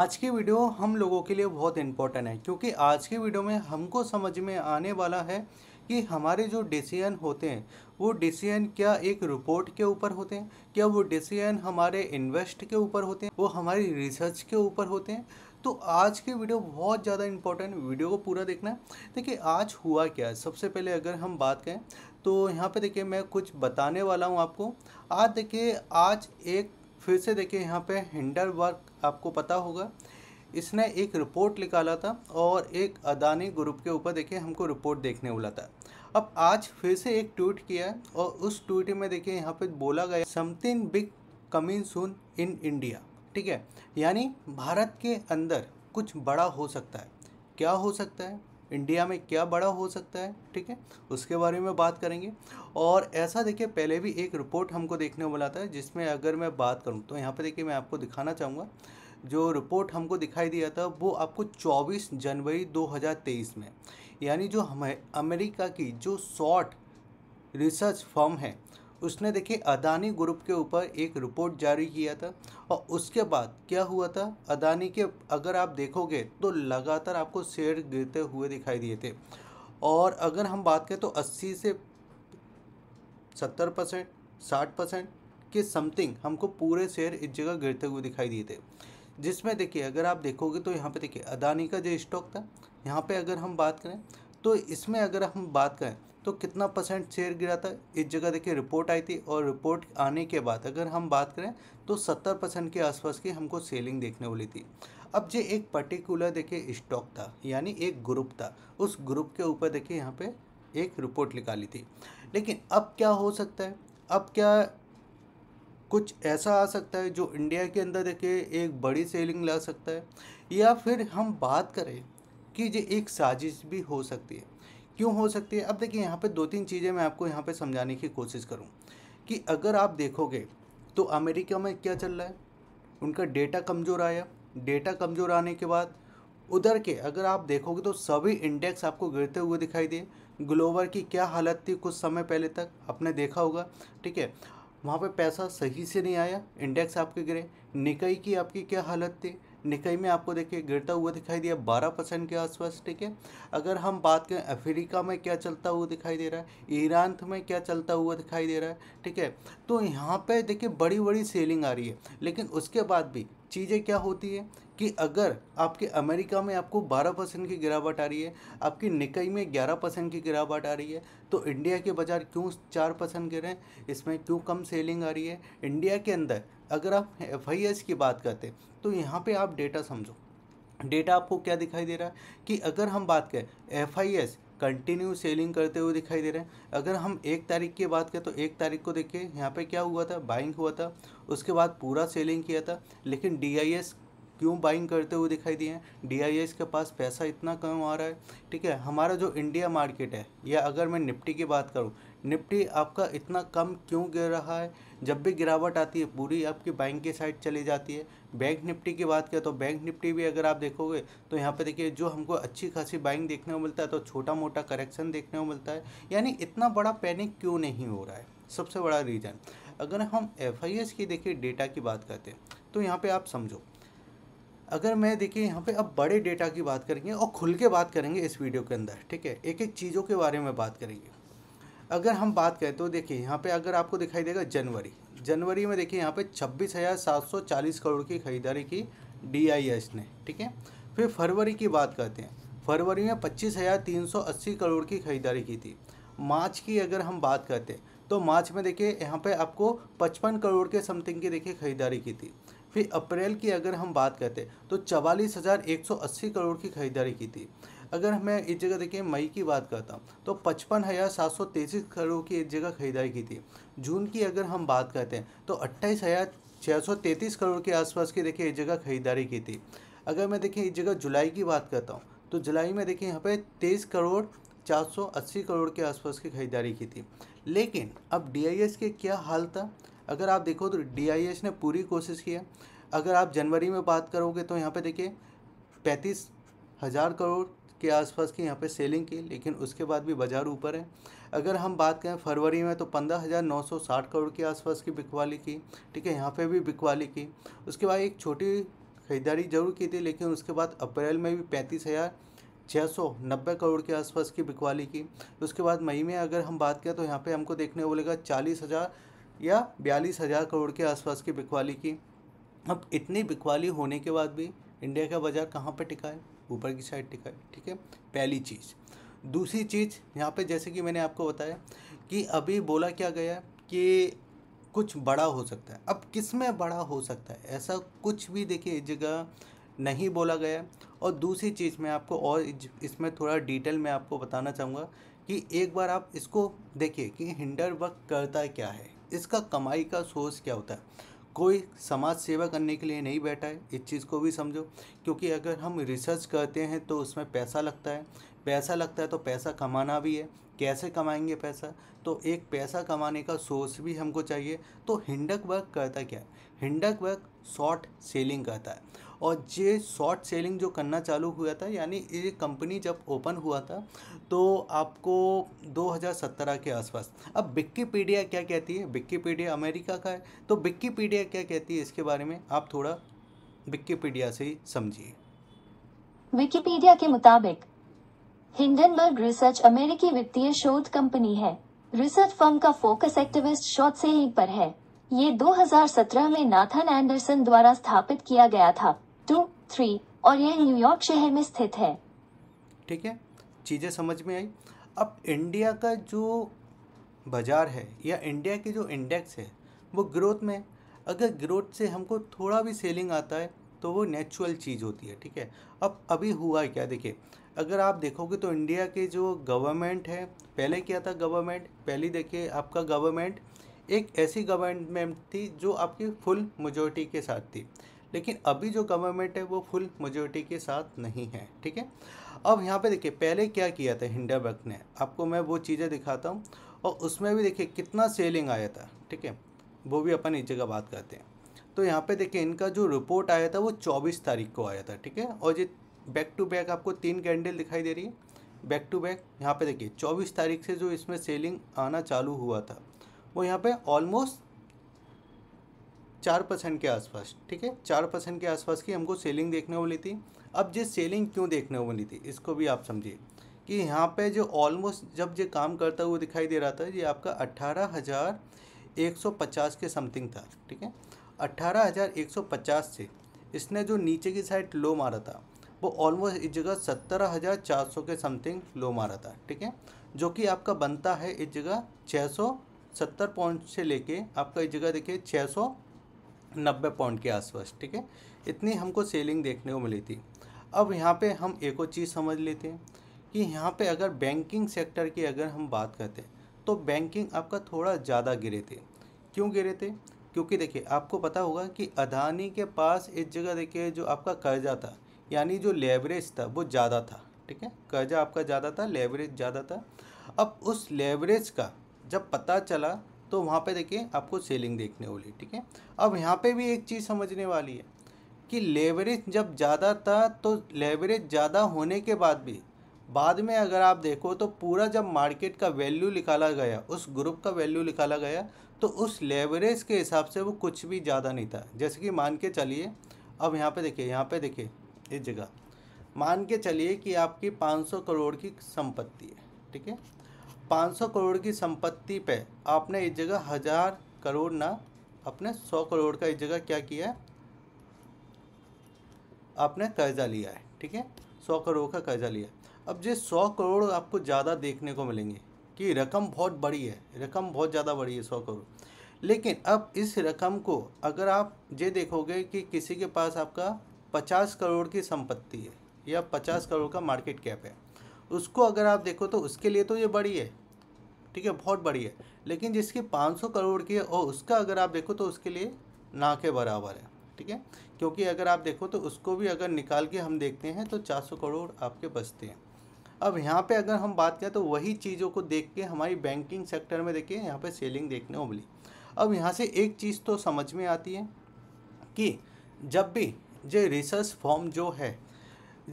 आज की वीडियो हम लोगों के लिए बहुत इम्पोर्टेंट है क्योंकि आज की वीडियो में हमको समझ में आने वाला है कि हमारे जो डिसीजन होते हैं वो डिसीजन क्या एक रिपोर्ट के ऊपर होते हैं क्या वो डिसीजन हमारे इन्वेस्ट के ऊपर होते हैं वो हमारी रिसर्च के ऊपर होते हैं तो आज की वीडियो बहुत ज़्यादा इम्पोर्टेंट वीडियो को पूरा देखना देखिए आज हुआ क्या है सबसे पहले अगर हम बात करें तो यहाँ पे देखिए मैं कुछ बताने वाला हूँ आपको आज देखिए आज एक फिर से देखिए यहाँ पे हिंडर वर्क आपको पता होगा इसने एक रिपोर्ट निकाला था और एक अदानी ग्रुप के ऊपर देखिए हमको रिपोर्ट देखने वाला था अब आज फिर से एक ट्वीट किया है और उस ट्वीट में देखिए यहाँ पे बोला गया something big coming soon in India ठीक है यानी भारत के अंदर कुछ बड़ा हो सकता है क्या हो सकता है इंडिया में क्या बड़ा हो सकता है ठीक है उसके बारे में बात करेंगे और ऐसा देखिए पहले भी एक रिपोर्ट हमको देखने वाला था जिसमें अगर मैं बात करूँ तो यहाँ पर देखिए मैं आपको दिखाना चाहूँगा जो रिपोर्ट हमको दिखाई दिया था वो आपको 24 जनवरी 2023 में यानी जो हमें अमेरिका की जो शॉर्ट रिसर्च फर्म है उसने देखिए अदानी ग्रुप के ऊपर एक रिपोर्ट जारी किया था और उसके बाद क्या हुआ था अदानी के अगर आप देखोगे तो लगातार आपको शेयर गिरते हुए दिखाई दिए थे और अगर हम बात करें तो 80 से 70 परसेंट साठ परसेंट के समथिंग हमको पूरे शेयर इस जगह गिरते हुए दिखाई दिए थे जिसमें देखिए अगर आप देखोगे तो यहाँ पे देखिए अदानी का जो स्टॉक था यहाँ पे अगर हम बात करें तो इसमें अगर हम बात करें तो कितना परसेंट शेयर गिरा था इस जगह देखिए रिपोर्ट आई थी और रिपोर्ट आने के बाद अगर हम बात करें तो सत्तर परसेंट के आसपास की हमको सेलिंग देखने वाली थी अब जो एक पर्टिकुलर देखिए स्टॉक था यानी एक ग्रुप था उस ग्रुप के ऊपर देखिए यहाँ पे एक रिपोर्ट निकाली थी लेकिन अब क्या हो सकता है अब क्या कुछ ऐसा आ सकता है जो इंडिया के अंदर देखिए एक बड़ी सेलिंग ला सकता है या फिर हम बात करें कि ये एक साजिश भी हो सकती है क्यों हो सकती है अब देखिए यहाँ पे दो तीन चीज़ें मैं आपको यहाँ पे समझाने की कोशिश करूँ कि अगर आप देखोगे तो अमेरिका में क्या चल रहा है उनका डेटा कमज़ोर आया डेटा कमज़ोर आने के बाद उधर के अगर आप देखोगे तो सभी इंडेक्स आपको गिरते हुए दिखाई दिए ग्लोबल की क्या हालत थी कुछ समय पहले तक आपने देखा होगा ठीक है वहाँ पे पैसा सही से नहीं आया इंडेक्स आपके गिरे निकाई की आपकी क्या हालत थी निकाई में आपको देखिए गिरता हुआ दिखाई दिया बारह परसेंट के आसपास ठीक है अगर हम बात करें अफ्रीका में क्या चलता हुआ दिखाई दे रहा है ईरान तो में क्या चलता हुआ दिखाई दे रहा है ठीक है तो यहाँ पर देखिए बड़ी बड़ी सेलिंग आ रही है लेकिन उसके बाद भी चीज़ें क्या होती है कि अगर आपके अमेरिका में आपको 12 परसेंट की गिरावट आ रही है आपकी निकाई में 11 परसेंट की गिरावट आ रही है तो इंडिया के बाज़ार क्यों 4 परसेंट गिरे इसमें क्यों कम सेलिंग आ रही है इंडिया के अंदर अगर आप एफ की बात करते तो यहाँ पर आप डेटा समझो डेटा आपको क्या दिखाई दे रहा है कि अगर हम बात करें एफ कंटिन्यू सेलिंग करते हुए दिखाई दे रहे हैं अगर हम एक तारीख की बात करें तो एक तारीख को देखिए यहाँ पे क्या हुआ था बाइंग हुआ था उसके बाद पूरा सेलिंग किया था लेकिन डी क्यों बाइंग करते हुए दिखाई दिए हैं डी के पास पैसा इतना कम आ रहा है ठीक है हमारा जो इंडिया मार्केट है या अगर मैं निफ्टी की बात करूँ निफ्टी आपका इतना कम क्यों गिर रहा है जब भी गिरावट आती है पूरी आपकी बाइंग की साइड चली जाती है बैंक निफ्टी की बात करें तो बैंक निफ्टी भी अगर आप देखोगे तो यहाँ पे देखिए जो हमको अच्छी खासी बाइंग देखने को मिलता है तो छोटा मोटा करेक्शन देखने को मिलता है यानी इतना बड़ा पैनिक क्यों नहीं हो रहा है सबसे बड़ा रीज़न अगर हम एफ आई एस की देखिए डेटा की बात करते हैं तो यहाँ पे आप समझो अगर मैं देखिए यहाँ पे अब बड़े डेटा की बात करेंगे और खुल के बात करेंगे इस वीडियो के अंदर ठीक है एक एक चीज़ों के बारे में बात करेंगे अगर हम बात करें तो देखिए यहाँ पे अगर आपको दिखाई देगा जनवरी जनवरी में देखिए यहाँ पे चालीस करोड़ की खरीदारी की एस ने ठीक है फिर फरवरी की बात करते हैं फरवरी में अस्सी करोड़ की खरीदारी की थी मार्च की अगर हम बात करते हैं तो मार्च में देखिए यहाँ पे आपको पचपन करोड़ के समथिंग की देखिए खरीदारी की थी फिर अप्रैल की अगर हम बात करते तो चवालीस हज़ार एक सौ अस्सी करोड़ की खरीदारी की थी अगर मैं इस जगह देखिए मई की बात करता हूँ तो पचपन हज़ार सात सौ तेईस करोड़ की एक जगह खरीदारी की थी जून की अगर हम बात करते हैं तो अट्ठाईस हज़ार छः सौ तैंतीस करोड़ के आसपास की देखिए एक जगह खरीदारी की थी अगर मैं देखिए इस जगह जुलाई की बात करता हूँ तो जुलाई में देखिए यहाँ पे तेईस करोड़ 480 करोड़ के आसपास की खरीदारी की थी लेकिन अब डी के क्या हाल था अगर आप देखो तो डी ने पूरी कोशिश की है अगर आप जनवरी में बात करोगे तो यहाँ पे देखिए पैंतीस हज़ार करोड़ के आसपास की यहाँ पे सेलिंग की लेकिन उसके बाद भी बाज़ार ऊपर है अगर हम बात करें फरवरी में तो पंद्रह हज़ार नौ सौ साठ करोड़ के आसपास की बिकवाली की ठीक है यहाँ पे भी बिकवाली की उसके बाद एक छोटी खरीदारी जरूर की थी लेकिन उसके बाद अप्रैल में भी पैंतीस हज़ार 690 करोड़ के आसपास की बिकवाली की उसके बाद मई में अगर हम बात करें तो यहाँ पे हमको देखने को मिलेगा चालीस हज़ार या बयालीस हज़ार करोड़ के आसपास की बिकवाली की अब इतनी बिकवाली होने के बाद भी इंडिया का बाज़ार कहाँ पे टिका है ऊपर की साइड टिका है ठीक है पहली चीज़ दूसरी चीज़ यहाँ पे जैसे कि मैंने आपको बताया कि अभी बोला क्या गया कि कुछ बड़ा हो सकता है अब किस में बड़ा हो सकता है ऐसा कुछ भी देखिए जगह नहीं बोला गया और दूसरी चीज़ मैं आपको और इसमें थोड़ा डिटेल में आपको बताना चाहूँगा कि एक बार आप इसको देखिए कि हिंडर वर्क करता क्या है इसका कमाई का सोर्स क्या होता है कोई समाज सेवा करने के लिए नहीं बैठा है इस चीज़ को भी समझो क्योंकि अगर हम रिसर्च करते हैं तो उसमें पैसा लगता है पैसा लगता है तो पैसा कमाना भी है कैसे कमाएंगे पैसा तो एक पैसा कमाने का सोर्स भी हमको चाहिए तो हिंडक वर्क करता क्या है हिंडक वर्क शॉर्ट सेलिंग करता है और ये शॉर्ट सेलिंग जो करना चालू हुआ था यानी ये कंपनी जब ओपन हुआ था तो आपको 2017 के आसपास अब विक्कीपीडिया क्या कहती है विक्कीपीडिया अमेरिका का है तो विक्कीपीडिया क्या कहती है इसके बारे में आप थोड़ा विक्कीपीडिया से ही समझिए विकिपीडिया के मुताबिक हिंडनबर्ग रिसर्च अमेरिकी वित्तीय शोध कंपनी है रिसर्च फर्म का फोकस एक्टिविस्ट शॉर्ट सेलिंग पर है ये 2017 में नाथन एंडरसन द्वारा स्थापित किया गया था टू थ्री और यह न्यूयॉर्क शहर में स्थित है ठीक है चीज़ें समझ में आई अब इंडिया का जो बाज़ार है या इंडिया के जो इंडेक्स है वो ग्रोथ में अगर ग्रोथ से हमको थोड़ा भी सेलिंग आता है तो वो नेचुरल चीज़ होती है ठीक है अब अभी हुआ है क्या देखिए अगर आप देखोगे तो इंडिया के जो गवर्नमेंट है पहले क्या था गवर्नमेंट पहले देखिए आपका गवर्नमेंट एक ऐसी गवर्नमेंट थी जो आपकी फुल मेजोरिटी के साथ थी लेकिन अभी जो गवर्नमेंट है वो फुल मेजोरिटी के साथ नहीं है ठीक है अब यहाँ पे देखिए पहले क्या किया था हिंडाबर्ग ने आपको मैं वो चीज़ें दिखाता हूँ और उसमें भी देखिए कितना सेलिंग आया था ठीक है वो भी अपन एक जगह बात करते हैं तो यहाँ पे देखिए इनका जो रिपोर्ट आया था वो चौबीस तारीख को आया था ठीक है और ये बैक टू बैक आपको तीन कैंडल दिखाई दे रही है बैक टू बैक यहाँ पर देखिए चौबीस तारीख से जो इसमें सेलिंग आना चालू हुआ था वो यहाँ पर ऑलमोस्ट चार परसेंट के आसपास ठीक है चार परसेंट के आसपास की हमको सेलिंग देखने वाली थी अब जिस सेलिंग क्यों देखने को मिली थी इसको भी आप समझिए कि यहाँ पे जो ऑलमोस्ट जब ये काम करता हुआ दिखाई दे रहा था ये आपका अट्ठारह हज़ार एक सौ पचास के समथिंग था ठीक है अट्ठारह हज़ार एक सौ पचास से इसने जो नीचे की साइड लो मारा था वो ऑलमोस्ट इस जगह सत्रह हज़ार चार सौ के समथिंग लो मारा था ठीक है जो कि आपका बनता है इस जगह छः सौ सत्तर पॉइंट से लेके आपका इस जगह देखिए छः सौ नब्बे पॉइंट के आसपास ठीक है इतनी हमको सेलिंग देखने को मिली थी अब यहाँ पे हम एक और चीज़ समझ लेते हैं कि यहाँ पे अगर बैंकिंग सेक्टर की अगर हम बात करते हैं तो बैंकिंग आपका थोड़ा ज़्यादा गिरे थे क्यों गिरे थे क्योंकि देखिए आपको पता होगा कि अदानी के पास इस जगह देखिए जो आपका कर्जा था यानी जो लेवरेज था वो ज़्यादा था ठीक है कर्जा आपका ज़्यादा था लेवरेज ज़्यादा था अब उस लेवरेज का जब पता चला तो वहाँ पे देखिए आपको सेलिंग देखने वाली ठीक है अब यहाँ पे भी एक चीज़ समझने वाली है कि लेवरेज जब ज़्यादा था तो लेवरेज ज़्यादा होने के बाद भी बाद में अगर आप देखो तो पूरा जब मार्केट का वैल्यू निकाला गया उस ग्रुप का वैल्यू निकाला गया तो उस लेवरेज के हिसाब से वो कुछ भी ज़्यादा नहीं था जैसे कि मान के चलिए अब यहाँ पे देखिए यहाँ पे देखिए इस जगह मान के चलिए कि आपकी 500 करोड़ की संपत्ति है ठीक है 500 करोड़ की संपत्ति पे आपने इस जगह हज़ार करोड़ ना आपने 100 करोड़ का इस जगह क्या किया है आपने कर्जा लिया है ठीक है 100 करोड़ का कर्जा लिया अब ये 100 करोड़ आपको ज़्यादा देखने को मिलेंगे कि रकम बहुत बड़ी है रकम बहुत ज़्यादा बड़ी है 100 करोड़ लेकिन अब इस रकम को अगर आप ये देखोगे कि किसी के पास आपका पचास करोड़ की संपत्ति है या पचास करोड़ का मार्केट कैप है उसको अगर आप देखो तो उसके लिए तो ये बड़ी है ठीक है बहुत बड़ी है लेकिन जिसकी 500 करोड़ की है और उसका अगर आप देखो तो उसके लिए ना के बराबर है ठीक है क्योंकि अगर आप देखो तो उसको भी अगर निकाल के हम देखते हैं तो 400 करोड़ आपके बचते हैं अब यहाँ पे अगर हम बात करें तो वही चीज़ों को देख के हमारी बैंकिंग सेक्टर में देखिए यहाँ पर सेलिंग देखने को मिली अब यहाँ से एक चीज़ तो समझ में आती है कि जब भी जो रिसर्च फॉर्म जो है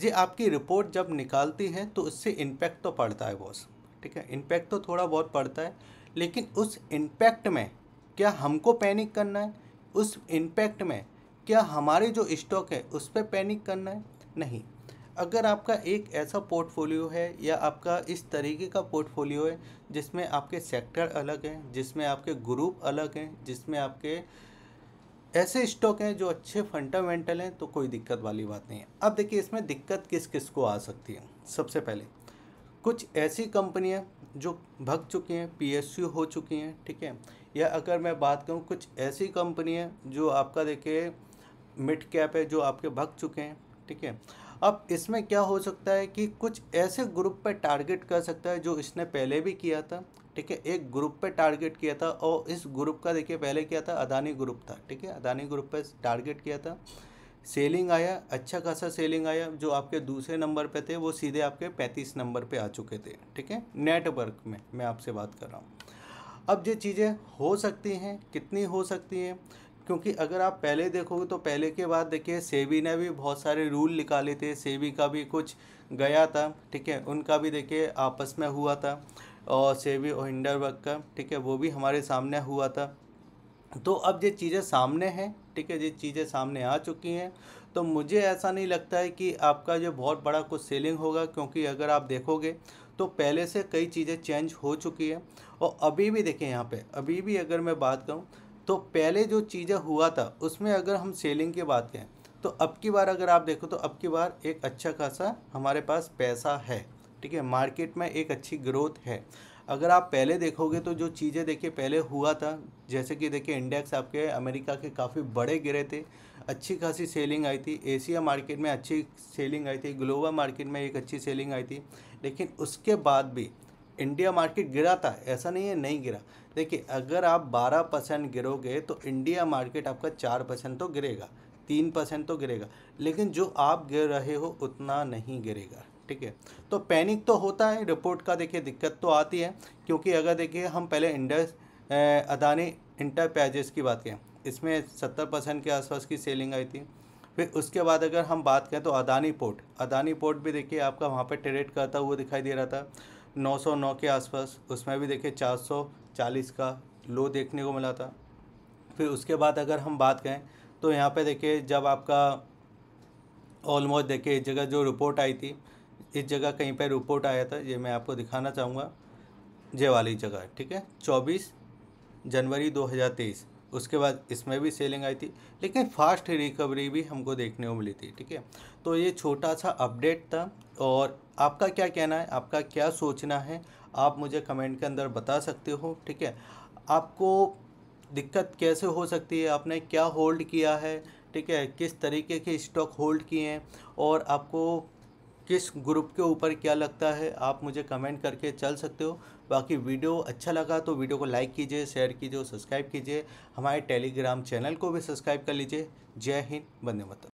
जी आपकी रिपोर्ट जब निकालती है तो उससे इम्पैक्ट तो पड़ता है बॉस ठीक है इम्पैक्ट तो थोड़ा बहुत पड़ता है लेकिन उस इम्पैक्ट में क्या हमको पैनिक करना है उस इम्पैक्ट में क्या हमारे जो स्टॉक है उस पर पैनिक करना है नहीं अगर आपका एक ऐसा पोर्टफोलियो है या आपका इस तरीके का पोर्टफोलियो है जिसमें आपके सेक्टर अलग हैं जिसमें आपके ग्रुप अलग हैं जिसमें आपके ऐसे स्टॉक हैं जो अच्छे फंडामेंटल हैं तो कोई दिक्कत वाली बात नहीं है अब देखिए इसमें दिक्कत किस किस को आ सकती है सबसे पहले कुछ ऐसी कंपनियां जो भग चुकी हैं पीएसयू हो चुकी हैं ठीक है या अगर मैं बात करूं कुछ ऐसी कंपनियां जो आपका देखिए मिड कैप है जो आपके भग चुके हैं ठीक है अब इसमें क्या हो सकता है कि कुछ ऐसे ग्रुप पर टारगेट कर सकता है जो इसने पहले भी किया था ठीक है एक ग्रुप पे टारगेट किया था और इस ग्रुप का देखिए पहले क्या था अदानी ग्रुप था ठीक है अदानी ग्रुप पे टारगेट किया था सेलिंग आया अच्छा खासा सेलिंग आया जो आपके दूसरे नंबर पे थे वो सीधे आपके पैंतीस नंबर पे आ चुके थे ठीक है नेटवर्क में मैं आपसे बात कर रहा हूँ अब ये चीज़ें हो सकती हैं कितनी हो सकती हैं क्योंकि अगर आप पहले देखोगे तो पहले के बाद देखिए सेबी ने भी बहुत सारे रूल निकाले थे सेबी का भी कुछ गया था ठीक है उनका भी देखिए आपस में हुआ था और सेवी ओहिंडरबर्ग का ठीक है वो भी हमारे सामने हुआ था तो अब ये चीज़ें सामने हैं ठीक है ये चीज़ें सामने आ चुकी हैं तो मुझे ऐसा नहीं लगता है कि आपका जो बहुत बड़ा कुछ सेलिंग होगा क्योंकि अगर आप देखोगे तो पहले से कई चीज़ें चेंज हो चुकी हैं और अभी भी देखें यहाँ पे अभी भी अगर मैं बात करूँ तो पहले जो चीज़ें हुआ था उसमें अगर हम सेलिंग की बात करें तो अब की बार अगर आप देखो तो अब की बार एक अच्छा खासा हमारे पास पैसा है ठीक है मार्केट में एक अच्छी ग्रोथ है अगर आप पहले देखोगे तो जो चीज़ें देखिए पहले हुआ था जैसे कि देखिए इंडेक्स आपके अमेरिका के काफ़ी बड़े गिरे थे अच्छी खासी सेलिंग आई थी एशिया मार्केट में अच्छी सेलिंग आई थी ग्लोबल मार्केट में एक अच्छी सेलिंग आई थी लेकिन उसके बाद भी इंडिया मार्केट गिरा था ऐसा नहीं है नहीं गिरा देखिए अगर आप 12 परसेंट गिरोगे तो इंडिया मार्केट आपका 4 परसेंट तो गिरेगा तीन परसेंट तो गिरेगा लेकिन जो आप गिर रहे हो उतना नहीं गिरेगा ठीक है तो पैनिक तो होता है रिपोर्ट का देखिए दिक्कत तो आती है क्योंकि अगर देखिए हम पहले इंडस अदानी इंटरप्राइजेस की बात करें इसमें सत्तर परसेंट के आसपास की सेलिंग आई थी फिर उसके बाद अगर हम बात करें तो अदानी पोर्ट अदानी पोर्ट भी देखिए आपका वहाँ पर ट्रेड करता हुआ दिखाई दे रहा था 909 के आसपास उसमें भी देखिए 440 का लो देखने को मिला था फिर उसके बाद अगर हम बात करें तो यहाँ पे देखिए जब आपका ऑलमोस्ट देखिए जगह जो रिपोर्ट आई थी इस जगह कहीं पर रिपोर्ट आया था ये मैं आपको दिखाना चाहूँगा जे वाली जगह ठीक है चौबीस जनवरी 2023 उसके बाद इसमें भी सेलिंग आई थी लेकिन फास्ट रिकवरी भी हमको देखने को मिली थी ठीक है तो ये छोटा सा अपडेट था और आपका क्या कहना है आपका क्या सोचना है आप मुझे कमेंट के अंदर बता सकते हो ठीक है आपको दिक्कत कैसे हो सकती है आपने क्या होल्ड किया है ठीक है किस तरीके के स्टॉक होल्ड किए हैं और आपको किस ग्रुप के ऊपर क्या लगता है आप मुझे कमेंट करके चल सकते हो बाकी वीडियो अच्छा लगा तो वीडियो को लाइक कीजिए शेयर कीजिए और सब्सक्राइब कीजिए हमारे टेलीग्राम चैनल को भी सब्सक्राइब कर लीजिए जय हिंद बंदे मत